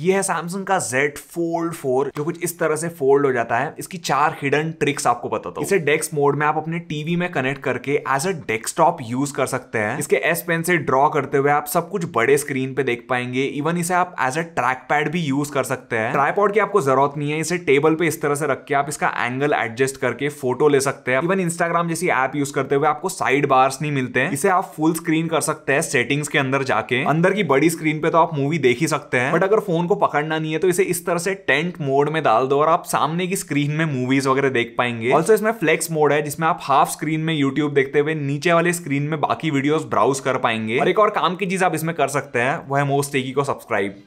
ये है सैमसंग का Z Fold 4 जो कुछ इस तरह से फोल्ड हो जाता है इसकी चार हिडन ट्रिक्स आपको बताता हूँ इसे डेस्क मोड में आप अपने टीवी में कनेक्ट करके एज अ डेस्कटॉप यूज कर सकते हैं इसके एस पेन से ड्रॉ करते हुए आप सब कुछ बड़े स्क्रीन पे देख पाएंगे इवन इसे आप एज अ ट्रैक पैड भी यूज कर सकते हैं ट्राईपॉड की आपको जरूरत नहीं है इसे टेबल पे इस तरह से रख के आप इसका एंगल एडजस्ट करके फोटो ले सकते हैं इवन इंस्टाग्राम जैसी ऐप यूज करते हुए आपको साइड बार्स नहीं मिलते हैं इसे आप फुल स्क्रीन कर सकते हैं सेटिंग्स के अंदर जाके अंदर की बड़ी स्क्रीन पे तो आप मूवी देख ही सकते हैं बट अगर फोन हमको पकड़ना नहीं है तो इसे इस तरह से टेंट मोड में डाल दो और आप सामने की स्क्रीन में मूवीज वगैरह देख पाएंगे ऑल्सो इसमें फ्लेक्स मोड है जिसमें आप हाफ स्क्रीन में यूट्यूब देखते हुए नीचे वाले स्क्रीन में बाकी वीडियोस ब्राउज कर पाएंगे और एक और काम की चीज आप इसमें कर सकते हैं वो है मोस्टेकी को सब्सक्राइब